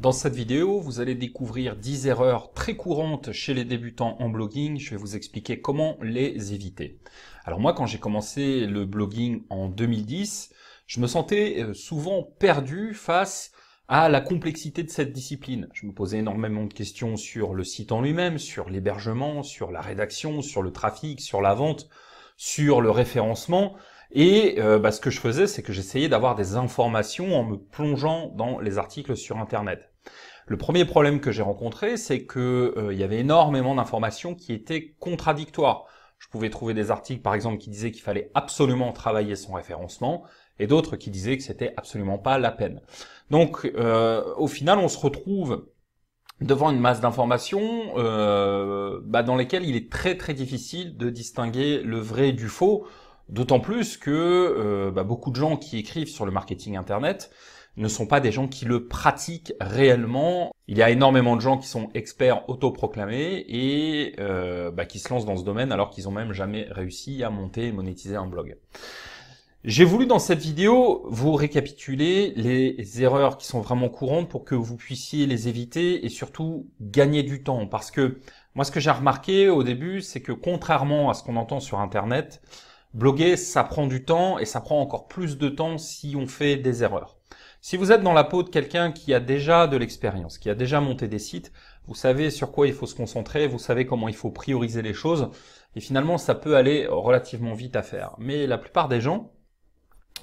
Dans cette vidéo, vous allez découvrir 10 erreurs très courantes chez les débutants en blogging. Je vais vous expliquer comment les éviter. Alors moi, quand j'ai commencé le blogging en 2010, je me sentais euh, souvent perdu face à la complexité de cette discipline. Je me posais énormément de questions sur le site en lui-même, sur l'hébergement, sur la rédaction, sur le trafic, sur la vente, sur le référencement. Et euh, bah, ce que je faisais, c'est que j'essayais d'avoir des informations en me plongeant dans les articles sur Internet. Le premier problème que j'ai rencontré, c'est que euh, il y avait énormément d'informations qui étaient contradictoires. Je pouvais trouver des articles, par exemple, qui disaient qu'il fallait absolument travailler son référencement, et d'autres qui disaient que c'était absolument pas la peine. Donc, euh, au final, on se retrouve devant une masse d'informations euh, bah, dans lesquelles il est très très difficile de distinguer le vrai du faux, d'autant plus que bah, beaucoup de gens qui écrivent sur le marketing internet ne sont pas des gens qui le pratiquent réellement. Il y a énormément de gens qui sont experts autoproclamés et euh, bah, qui se lancent dans ce domaine alors qu'ils ont même jamais réussi à monter et monétiser un blog. J'ai voulu dans cette vidéo vous récapituler les erreurs qui sont vraiment courantes pour que vous puissiez les éviter et surtout gagner du temps. Parce que moi ce que j'ai remarqué au début, c'est que contrairement à ce qu'on entend sur Internet, bloguer ça prend du temps et ça prend encore plus de temps si on fait des erreurs. Si vous êtes dans la peau de quelqu'un qui a déjà de l'expérience, qui a déjà monté des sites, vous savez sur quoi il faut se concentrer, vous savez comment il faut prioriser les choses, et finalement ça peut aller relativement vite à faire. Mais la plupart des gens,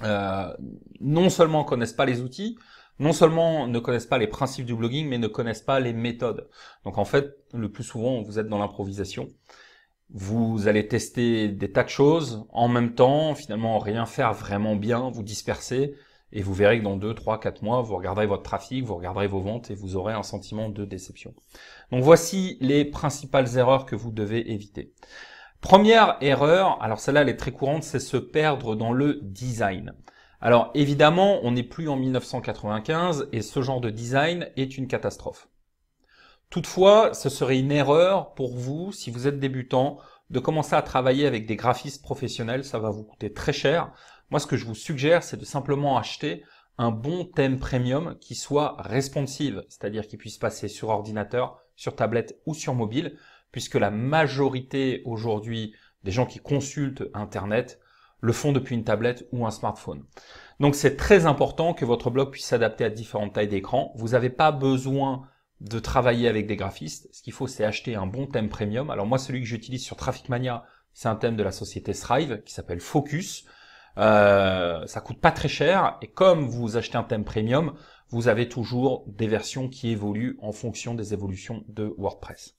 euh, non seulement connaissent pas les outils, non seulement ne connaissent pas les principes du blogging, mais ne connaissent pas les méthodes. Donc en fait, le plus souvent, vous êtes dans l'improvisation. Vous allez tester des tas de choses en même temps, finalement rien faire vraiment bien, vous disperser, et vous verrez que dans 2, 3, 4 mois, vous regarderez votre trafic, vous regarderez vos ventes et vous aurez un sentiment de déception. Donc voici les principales erreurs que vous devez éviter. Première erreur, alors celle-là elle est très courante, c'est se perdre dans le design. Alors évidemment, on n'est plus en 1995 et ce genre de design est une catastrophe. Toutefois, ce serait une erreur pour vous, si vous êtes débutant, de commencer à travailler avec des graphistes professionnels, ça va vous coûter très cher. Moi, ce que je vous suggère, c'est de simplement acheter un bon thème premium qui soit responsive, c'est-à-dire qui puisse passer sur ordinateur, sur tablette ou sur mobile, puisque la majorité aujourd'hui des gens qui consultent Internet le font depuis une tablette ou un smartphone. Donc c'est très important que votre blog puisse s'adapter à différentes tailles d'écran. Vous n'avez pas besoin de travailler avec des graphistes. Ce qu'il faut, c'est acheter un bon thème premium. Alors moi, celui que j'utilise sur Traffic c'est un thème de la société Thrive qui s'appelle Focus. Euh, ça coûte pas très cher et comme vous achetez un thème premium, vous avez toujours des versions qui évoluent en fonction des évolutions de WordPress.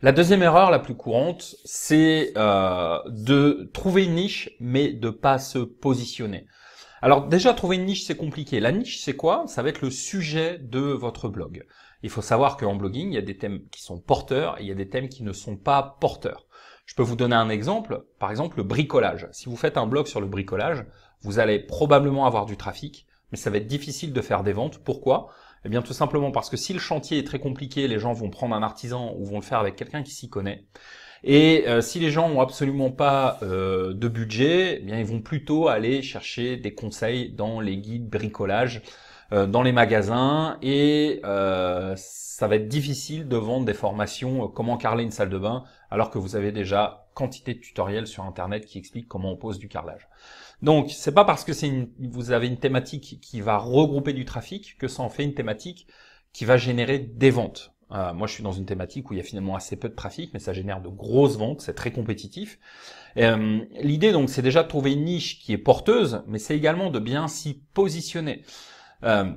La deuxième erreur la plus courante, c'est euh, de trouver une niche mais de pas se positionner. Alors déjà trouver une niche c'est compliqué. La niche c'est quoi Ça va être le sujet de votre blog. Il faut savoir qu'en blogging, il y a des thèmes qui sont porteurs et il y a des thèmes qui ne sont pas porteurs. Je peux vous donner un exemple, par exemple le bricolage. Si vous faites un blog sur le bricolage, vous allez probablement avoir du trafic, mais ça va être difficile de faire des ventes. Pourquoi Eh bien tout simplement parce que si le chantier est très compliqué, les gens vont prendre un artisan ou vont le faire avec quelqu'un qui s'y connaît. Et euh, si les gens n'ont absolument pas euh, de budget, eh bien ils vont plutôt aller chercher des conseils dans les guides bricolage, euh, dans les magasins, et ça va être difficile de vendre des formations comment carler une salle de bain alors que vous avez déjà quantité de tutoriels sur Internet qui expliquent comment on pose du carrelage. Donc, c'est pas parce que c'est une, vous avez une thématique qui va regrouper du trafic que ça en fait une thématique qui va générer des ventes. Euh, moi, je suis dans une thématique où il y a finalement assez peu de trafic, mais ça génère de grosses ventes, c'est très compétitif. Euh, l'idée, donc, c'est déjà de trouver une niche qui est porteuse, mais c'est également de bien s'y positionner. Euh,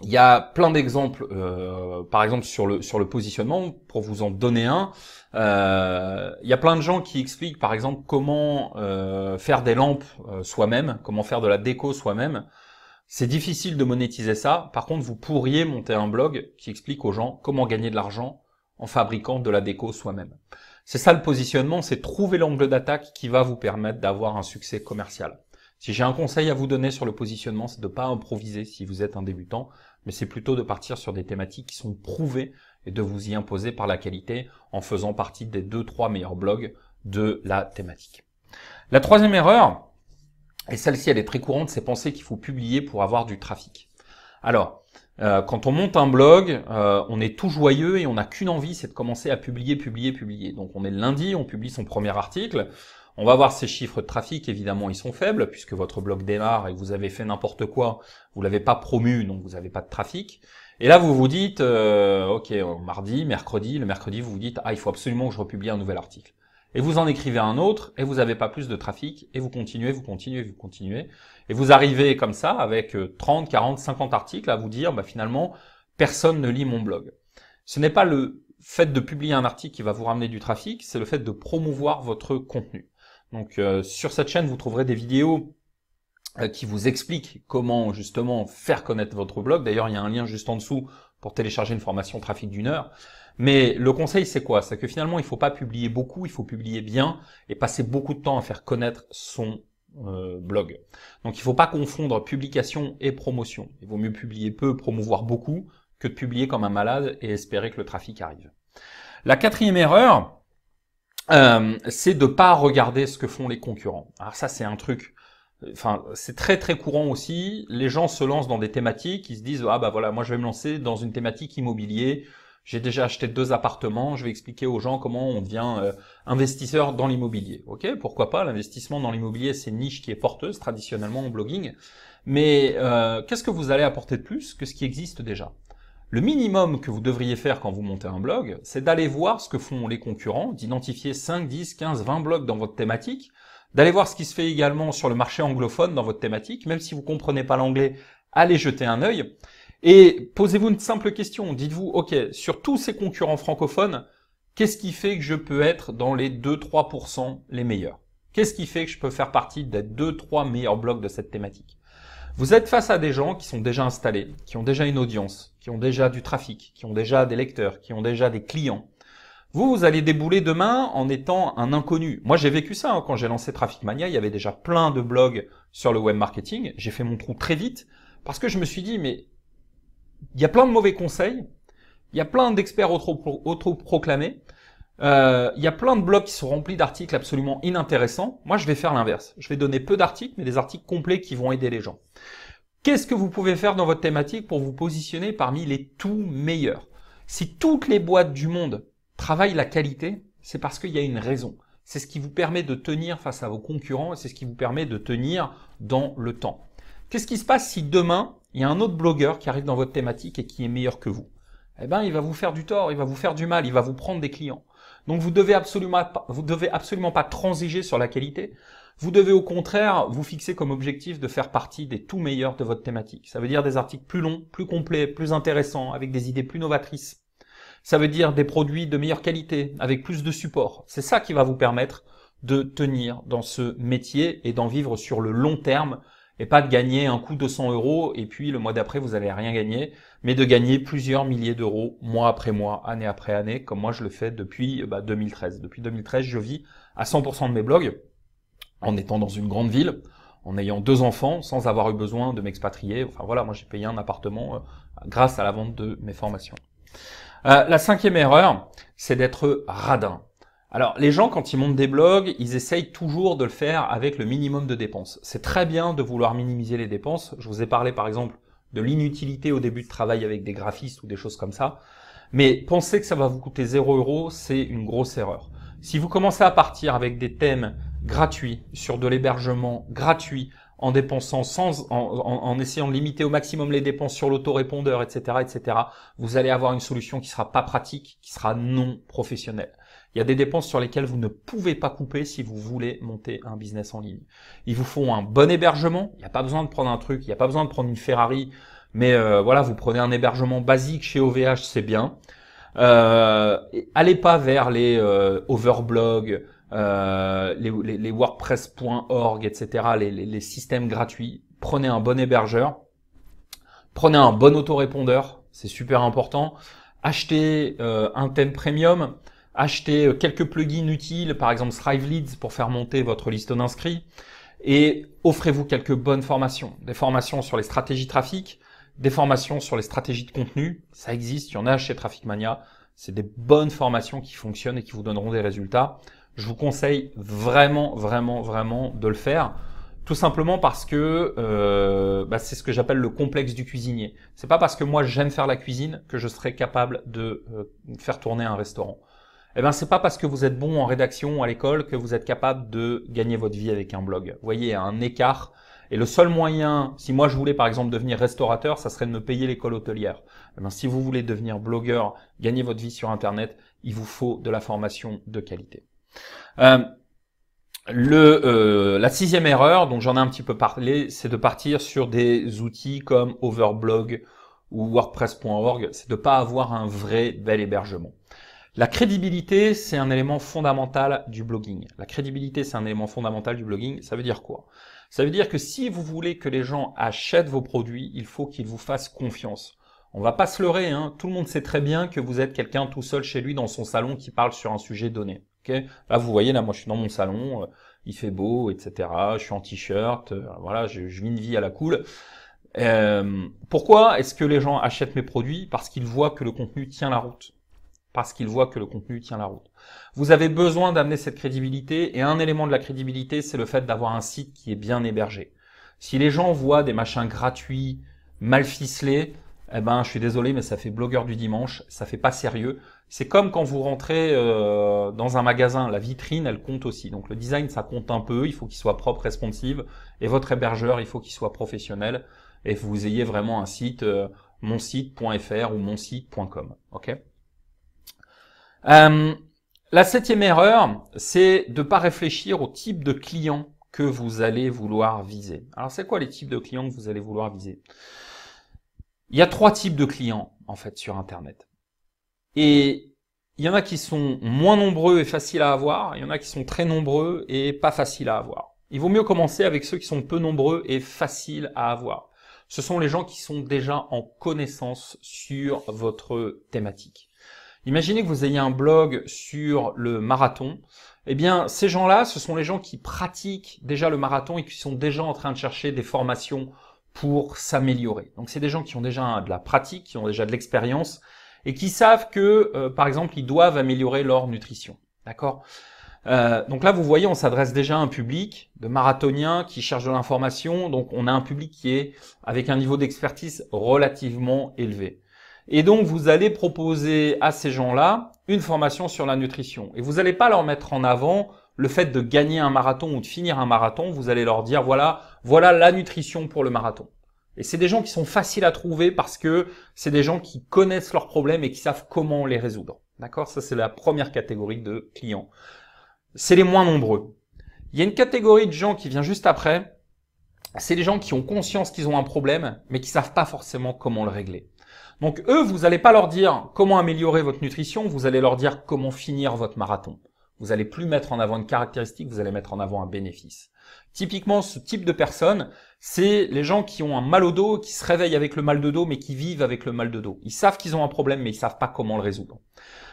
il y a plein d'exemples, euh, par exemple sur le sur le positionnement, pour vous en donner un. Euh, il y a plein de gens qui expliquent, par exemple, comment euh, faire des lampes soi-même, comment faire de la déco soi-même. C'est difficile de monétiser ça. Par contre, vous pourriez monter un blog qui explique aux gens comment gagner de l'argent en fabriquant de la déco soi-même. C'est ça le positionnement, c'est trouver l'angle d'attaque qui va vous permettre d'avoir un succès commercial. Si j'ai un conseil à vous donner sur le positionnement, c'est de ne pas improviser si vous êtes un débutant, mais c'est plutôt de partir sur des thématiques qui sont prouvées et de vous y imposer par la qualité en faisant partie des deux, trois meilleurs blogs de la thématique. La troisième erreur, et celle-ci elle est très courante, c'est penser qu'il faut publier pour avoir du trafic. Alors, euh, quand on monte un blog, euh, on est tout joyeux et on n'a qu'une envie, c'est de commencer à publier, publier, publier. Donc on est le lundi, on publie son premier article, on va voir ces chiffres de trafic, évidemment, ils sont faibles puisque votre blog démarre et vous avez fait n'importe quoi, vous l'avez pas promu, donc vous n'avez pas de trafic. Et là, vous vous dites, euh, ok, euh, mardi, mercredi, le mercredi, vous vous dites, ah, il faut absolument que je republie un nouvel article. Et vous en écrivez un autre, et vous n'avez pas plus de trafic, et vous continuez, vous continuez, vous continuez. Et vous arrivez comme ça, avec 30, 40, 50 articles, à vous dire, bah, finalement, personne ne lit mon blog. Ce n'est pas le fait de publier un article qui va vous ramener du trafic, c'est le fait de promouvoir votre contenu. Donc euh, sur cette chaîne, vous trouverez des vidéos euh, qui vous expliquent comment justement faire connaître votre blog. D'ailleurs, il y a un lien juste en dessous pour télécharger une formation trafic d'une heure. Mais le conseil, c'est quoi C'est que finalement, il ne faut pas publier beaucoup, il faut publier bien et passer beaucoup de temps à faire connaître son euh, blog. Donc il ne faut pas confondre publication et promotion. Il vaut mieux publier peu, promouvoir beaucoup, que de publier comme un malade et espérer que le trafic arrive. La quatrième erreur, euh, c'est de pas regarder ce que font les concurrents. Alors ça, c'est un truc. Enfin, c'est très très courant aussi. Les gens se lancent dans des thématiques, ils se disent ah bah voilà, moi je vais me lancer dans une thématique immobilier. J'ai déjà acheté deux appartements, je vais expliquer aux gens comment on devient euh, investisseur dans l'immobilier. Ok, pourquoi pas L'investissement dans l'immobilier, c'est une niche qui est porteuse traditionnellement en blogging. Mais euh, qu'est-ce que vous allez apporter de plus que ce qui existe déjà le minimum que vous devriez faire quand vous montez un blog, c'est d'aller voir ce que font les concurrents, d'identifier 5, 10, 15, 20 blogs dans votre thématique, d'aller voir ce qui se fait également sur le marché anglophone dans votre thématique, même si vous comprenez pas l'anglais, allez jeter un œil. Et posez-vous une simple question. Dites-vous, OK, sur tous ces concurrents francophones, qu'est-ce qui fait que je peux être dans les 2-3% les meilleurs Qu'est-ce qui fait que je peux faire partie des 2-3 meilleurs blogs de cette thématique vous êtes face à des gens qui sont déjà installés, qui ont déjà une audience, qui ont déjà du trafic, qui ont déjà des lecteurs, qui ont déjà des clients. Vous, vous allez débouler demain en étant un inconnu. Moi, j'ai vécu ça hein. quand j'ai lancé Traffic Mania. Il y avait déjà plein de blogs sur le web marketing. J'ai fait mon trou très vite parce que je me suis dit, mais il y a plein de mauvais conseils, il y a plein d'experts autoproclamés. Euh, il y a plein de blogs qui sont remplis d'articles absolument inintéressants. Moi, je vais faire l'inverse. Je vais donner peu d'articles, mais des articles complets qui vont aider les gens. Qu'est-ce que vous pouvez faire dans votre thématique pour vous positionner parmi les tout meilleurs Si toutes les boîtes du monde travaillent la qualité, c'est parce qu'il y a une raison. C'est ce qui vous permet de tenir face à vos concurrents et c'est ce qui vous permet de tenir dans le temps. Qu'est-ce qui se passe si demain, il y a un autre blogueur qui arrive dans votre thématique et qui est meilleur que vous Eh bien, il va vous faire du tort, il va vous faire du mal, il va vous prendre des clients. Donc vous devez absolument vous devez absolument pas transiger sur la qualité. Vous devez au contraire vous fixer comme objectif de faire partie des tout meilleurs de votre thématique. Ça veut dire des articles plus longs, plus complets, plus intéressants, avec des idées plus novatrices. Ça veut dire des produits de meilleure qualité, avec plus de support. C'est ça qui va vous permettre de tenir dans ce métier et d'en vivre sur le long terme et pas de gagner un coup de 100 euros et puis le mois d'après vous allez rien gagner mais de gagner plusieurs milliers d'euros mois après mois, année après année, comme moi je le fais depuis 2013. Bah, depuis 2013, je vis à 100% de mes blogs, en étant dans une grande ville, en ayant deux enfants, sans avoir eu besoin de m'expatrier. Enfin voilà, moi j'ai payé un appartement euh, grâce à la vente de mes formations. Euh, la cinquième erreur, c'est d'être radin. Alors les gens quand ils montent des blogs, ils essayent toujours de le faire avec le minimum de dépenses. C'est très bien de vouloir minimiser les dépenses. Je vous ai parlé par exemple de l'inutilité au début de travail avec des graphistes ou des choses comme ça. Mais penser que ça va vous coûter zéro euros, c'est une grosse erreur. Si vous commencez à partir avec des thèmes gratuits, sur de l'hébergement gratuit, en dépensant sans, en, essayant de limiter au maximum les dépenses sur l'autorépondeur, etc., etc., vous allez avoir une solution qui sera pas pratique, qui sera non professionnelle. Il y a des dépenses sur lesquelles vous ne pouvez pas couper si vous voulez monter un business en ligne. Ils vous font un bon hébergement. Il n'y a pas besoin de prendre un truc. Il n'y a pas besoin de prendre une Ferrari. Mais euh, voilà, vous prenez un hébergement basique chez OVH, c'est bien. Euh, allez pas vers les euh, overblog, euh, les, WordPress.org, etc., les, les, systèmes gratuits. Prenez un bon hébergeur. Prenez un bon autorépondeur, c'est super important. Achetez un thème premium. Achetez euh, quelques plugins utiles, par exemple Thrive Leads pour faire monter votre liste d'inscrits, et offrez-vous quelques bonnes formations, des formations sur les stratégies trafic, des formations sur les stratégies de contenu, ça existe, il y en a chez Traffic Mania, c'est des bonnes formations qui fonctionnent et qui vous donneront des résultats. Je vous conseille vraiment, vraiment, vraiment de le faire. Tout simplement parce que euh, bah, c'est ce que j'appelle le complexe du cuisinier. C'est pas parce que moi j'aime faire la cuisine que je serai capable de euh, faire tourner un restaurant eh ben c'est pas parce que vous êtes bon en rédaction à l'école que vous êtes capable de gagner votre vie avec un blog. Vous voyez, un écart. Et le seul moyen, si moi je voulais par exemple devenir restaurateur, ça serait de me payer l'école hôtelière. Eh ben, si vous voulez devenir blogueur, gagner votre vie sur Internet, il vous faut de la formation de qualité. Euh, euh, la sixième erreur, dont j'en ai un petit peu parlé, c'est de partir sur des outils comme Overblog ou WordPress.org, c'est de ne pas avoir un vrai bel hébergement. La crédibilité, c'est un élément fondamental du blogging. La crédibilité, c'est un élément fondamental du blogging. Ça veut dire quoi Ça veut dire que si vous voulez que les gens achètent vos produits, il faut qu'ils vous fassent confiance. On va pas se leurrer, hein. tout le monde sait très bien que vous êtes quelqu'un tout seul chez lui dans son salon qui parle sur un sujet donné. là, vous voyez, là, moi, je suis dans mon salon, euh, il fait beau, etc. Je suis en t-shirt, euh, voilà, je, vis une vie à la cool. Euh, pourquoi est-ce que les gens achètent mes produits Parce qu'ils voient que le contenu tient la route parce qu'ils voient que le contenu tient la route. Vous avez besoin d'amener cette crédibilité, et un élément de la crédibilité, c'est le fait d'avoir un site qui est bien hébergé. Si les gens voient des machins gratuits, mal ficelés, eh ben, je suis désolé, mais ça fait blogueur du dimanche, ça fait pas sérieux. C'est comme quand vous rentrez euh, dans un magasin, la vitrine, elle compte aussi. Donc le design, ça compte un peu, il faut qu'il soit propre, responsive, et votre hébergeur, il faut qu'il soit professionnel, et vous ayez vraiment un site, euh, monsite.fr ou monsite.com, ok euh, la septième erreur, c'est de ne pas réfléchir au type de client que vous allez vouloir viser. Alors c'est quoi les types de clients que vous allez vouloir viser Il y a trois types de clients en fait sur Internet. Et il y en a qui sont moins nombreux et faciles à avoir, il y en a qui sont très nombreux et pas faciles à avoir. Il vaut mieux commencer avec ceux qui sont peu nombreux et faciles à avoir. Ce sont les gens qui sont déjà en connaissance sur votre thématique. Imaginez que vous ayez un blog sur le marathon. Eh bien, ces gens-là, ce sont les gens qui pratiquent déjà le marathon et qui sont déjà en train de chercher des formations pour s'améliorer. Donc, c'est des gens qui ont déjà de la pratique, qui ont déjà de l'expérience et qui savent que, euh, par exemple, ils doivent améliorer leur nutrition. D'accord euh, donc là, vous voyez, on s'adresse déjà à un public de marathoniens qui cherchent de l'information. Donc on a un public qui est avec un niveau d'expertise relativement élevé. Et donc, vous allez proposer à ces gens-là une formation sur la nutrition. Et vous n'allez pas leur mettre en avant le fait de gagner un marathon ou de finir un marathon. Vous allez leur dire, voilà, voilà la nutrition pour le marathon. Et c'est des gens qui sont faciles à trouver parce que c'est des gens qui connaissent leurs problèmes et qui savent comment les résoudre. D'accord Ça, c'est la première catégorie de clients. C'est les moins nombreux. Il y a une catégorie de gens qui vient juste après. C'est les gens qui ont conscience qu'ils ont un problème, mais qui savent pas forcément comment le régler. Donc eux, vous n'allez pas leur dire comment améliorer votre nutrition, vous allez leur dire comment finir votre marathon. Vous allez plus mettre en avant une caractéristique, vous allez mettre en avant un bénéfice. Typiquement, ce type de personnes, c'est les gens qui ont un mal au dos, qui se réveillent avec le mal de dos, mais qui vivent avec le mal de dos. Ils savent qu'ils ont un problème, mais ils savent pas comment le résoudre.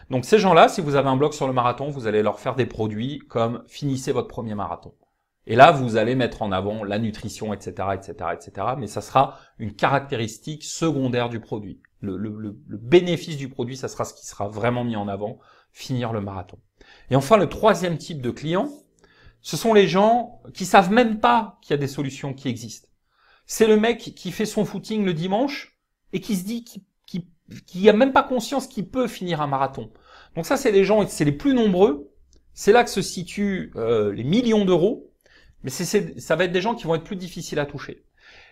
Donc ces gens-là, si vous avez un blog sur le marathon, vous allez leur faire des produits comme finissez votre premier marathon. Et là, vous allez mettre en avant la nutrition, etc., etc., etc. Mais ça sera une caractéristique secondaire du produit le, bénéfice du produit, ça sera ce qui sera vraiment mis en avant, finir le marathon. Et enfin, le troisième type de client, ce sont les gens qui savent même pas qu'il y a des solutions qui existent. C'est le mec qui fait son footing le dimanche et qui se dit qu'il qui, a même pas conscience qu'il peut finir un marathon. Donc ça, c'est les gens, c'est les plus nombreux. C'est là que se situent euh, les millions d'euros. Mais ça va être des gens qui vont être plus difficiles à toucher.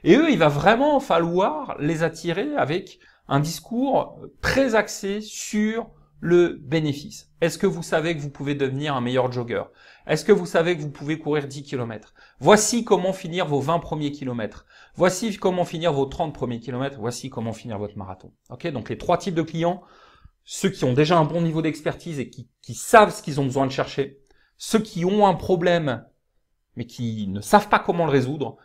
Et eux, il va vraiment falloir les attirer avec un discours très axé sur le bénéfice. Est-ce que vous savez que vous pouvez devenir un meilleur jogger Est-ce que vous savez que vous pouvez courir 10 km Voici comment finir vos 20 premiers kilomètres. Voici comment finir vos 30 premiers kilomètres. Voici comment finir votre marathon. Ok, donc les trois types de clients ceux qui ont déjà un bon niveau d'expertise et qui savent ce qu'ils ont besoin de chercher, ceux qui ont un problème mais qui ne savent pas comment le résoudre,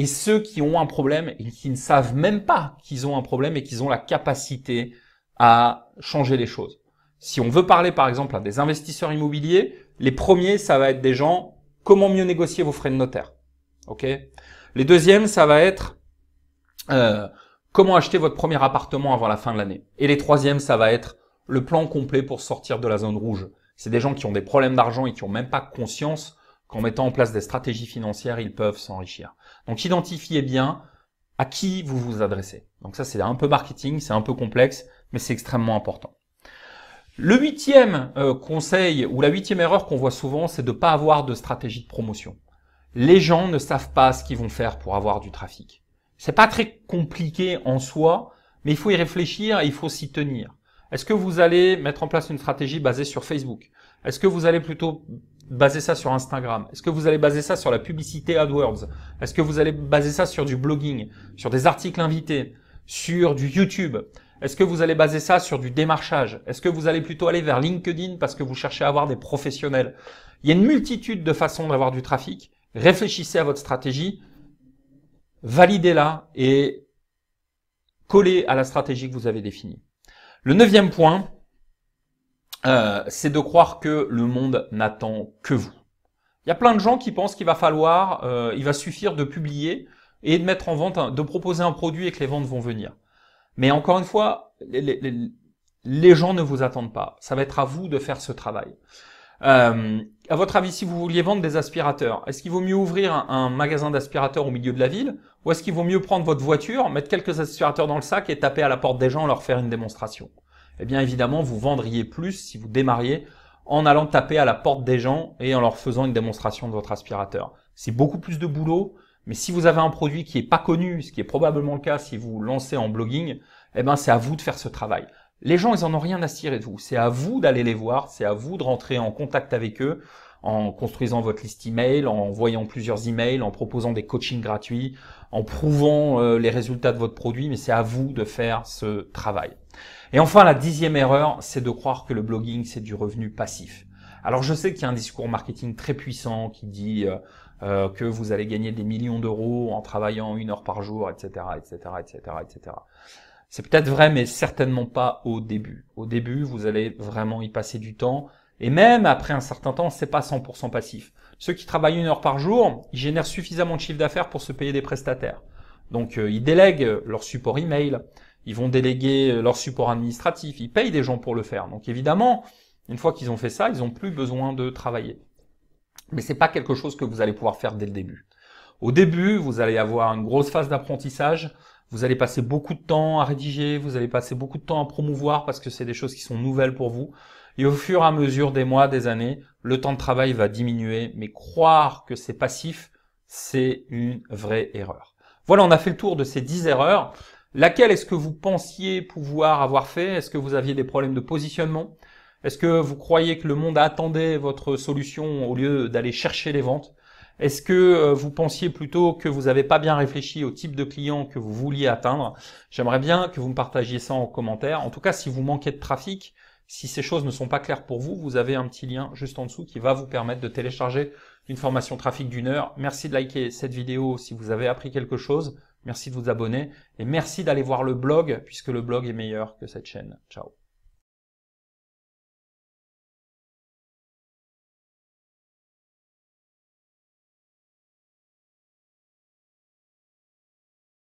et ceux qui ont un problème et qui ne savent même pas qu'ils ont un problème et qu'ils ont la capacité à changer les choses. Si on veut parler par exemple à des investisseurs immobiliers, les premiers, ça va être des gens, comment mieux négocier vos frais de notaire. ok les deuxièmes, ça va être euh, comment acheter votre premier appartement avant la fin de l'année. Et les troisièmes, ça va être le plan complet pour sortir de la zone rouge. C'est des gens qui ont des problèmes d'argent et qui n'ont même pas conscience qu'en mettant en place des stratégies financières, ils peuvent s'enrichir. Donc identifiez bien à qui vous vous adressez. Donc ça, c'est un peu marketing, c'est un peu complexe, mais c'est extrêmement important. Le huitième euh, conseil ou la huitième erreur qu'on voit souvent, c'est de ne pas avoir de stratégie de promotion. Les gens ne savent pas ce qu'ils vont faire pour avoir du trafic. C'est pas très compliqué en soi, mais il faut y réfléchir et il faut s'y tenir. Est-ce que vous allez mettre en place une stratégie basée sur Facebook Est-ce que vous allez plutôt baser ça sur Instagram Est-ce que vous allez baser ça sur la publicité AdWords Est-ce que vous allez baser ça sur du blogging, sur des articles invités, sur du YouTube Est-ce que vous allez baser ça sur du démarchage Est-ce que vous allez plutôt aller vers LinkedIn parce que vous cherchez à avoir des professionnels Il y a une multitude de façons d'avoir du trafic. Réfléchissez à votre stratégie, validez-la et collez à la stratégie que vous avez définie. Le neuvième point, euh, c'est de croire que le monde n'attend que vous. Il y a plein de gens qui pensent qu'il va falloir, euh, il va suffire de publier et de mettre en vente, de proposer un produit et que les ventes vont venir. Mais encore une fois, les, gens ne vous attendent pas. Ça va être à vous de faire ce travail. Euh, à votre avis, si vous vouliez vendre des aspirateurs, est-ce qu'il vaut mieux ouvrir un, un magasin d'aspirateurs au milieu de la ville ou est-ce qu'il vaut mieux prendre votre voiture, mettre quelques aspirateurs dans le sac et taper à la porte des gens, leur faire une démonstration eh bien évidemment, vous vendriez plus si vous démarriez en allant taper à la porte des gens et en leur faisant une démonstration de votre aspirateur. C'est beaucoup plus de boulot, mais si vous avez un produit qui n'est pas connu, ce qui est probablement le cas si vous lancez en blogging, eh ben c'est à vous de faire ce travail. Les gens, ils en ont rien à cirer de vous. C'est à vous d'aller les voir, c'est à vous de rentrer en contact avec eux, en construisant votre liste email, en envoyant plusieurs emails, en proposant des coachings gratuits, en prouvant euh, les résultats de votre produit, mais c'est à vous de faire ce travail. Et enfin, la dixième erreur, c'est de croire que le blogging, c'est du revenu passif. Alors je sais qu'il y a un discours marketing très puissant qui dit euh, euh, que vous allez gagner des millions d'euros en travaillant une heure par jour, etc., etc., etc., etc. C'est peut-être vrai, mais certainement pas au début. Au début, vous allez vraiment y passer du temps et même après un certain temps, c'est pas 100% passif. Ceux qui travaillent une heure par jour, ils génèrent suffisamment de chiffre d'affaires pour se payer des prestataires. Donc euh, ils délèguent leur support email, ils vont déléguer euh, leur support administratif, ils payent des gens pour le faire. Donc évidemment, une fois qu'ils ont fait ça, ils n'ont plus besoin de travailler. Mais c'est pas quelque chose que vous allez pouvoir faire dès le début. Au début, vous allez avoir une grosse phase d'apprentissage. Vous allez passer beaucoup de temps à rédiger, vous allez passer beaucoup de temps à promouvoir parce que c'est des choses qui sont nouvelles pour vous. Et au fur et à mesure des mois, des années, le temps de travail va diminuer, mais croire que c'est passif, c'est une vraie erreur. Voilà, on a fait le tour de ces 10 erreurs. Laquelle est-ce que vous pensiez pouvoir avoir fait Est-ce que vous aviez des problèmes de positionnement Est-ce que vous croyez que le monde attendait votre solution au lieu d'aller chercher les ventes est-ce que euh, vous pensiez plutôt que vous n'avez pas bien réfléchi au type de client que vous vouliez atteindre J'aimerais bien que vous me partagiez ça en commentaire. En tout cas, si vous manquez de trafic, si ces choses ne sont pas claires pour vous, vous avez un petit lien juste en dessous qui va vous permettre de télécharger une formation trafic d'une heure. Merci de liker cette vidéo si vous avez appris quelque chose. Merci de vous abonner et merci d'aller voir le blog puisque le blog est meilleur que cette chaîne. Ciao.